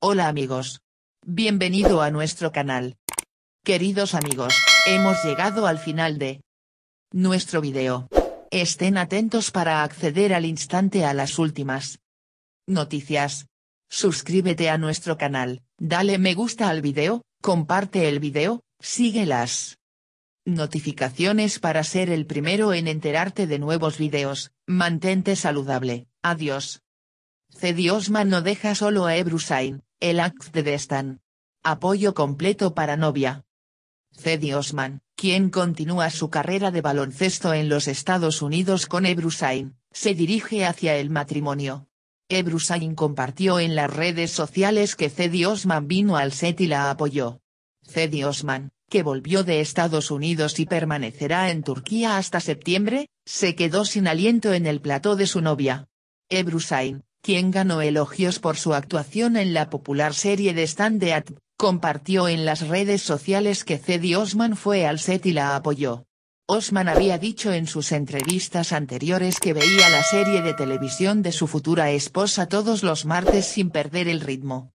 Hola amigos. Bienvenido a nuestro canal. Queridos amigos, hemos llegado al final de nuestro video. Estén atentos para acceder al instante a las últimas noticias. Suscríbete a nuestro canal, dale me gusta al video, comparte el video, síguelas. notificaciones para ser el primero en enterarte de nuevos videos, mantente saludable, adiós. Diosman no deja solo a Ebrusain el act de Destan. Apoyo completo para Novia. Cedi Osman, quien continúa su carrera de baloncesto en los Estados Unidos con Ebrusain, se dirige hacia el matrimonio. Ebrusain compartió en las redes sociales que Cedi Osman vino al set y la apoyó. Cedi Osman, que volvió de Estados Unidos y permanecerá en Turquía hasta septiembre, se quedó sin aliento en el plató de su novia. Ebrusain, quien ganó elogios por su actuación en la popular serie de stand-up, compartió en las redes sociales que Cedi Osman fue al set y la apoyó. Osman había dicho en sus entrevistas anteriores que veía la serie de televisión de su futura esposa todos los martes sin perder el ritmo.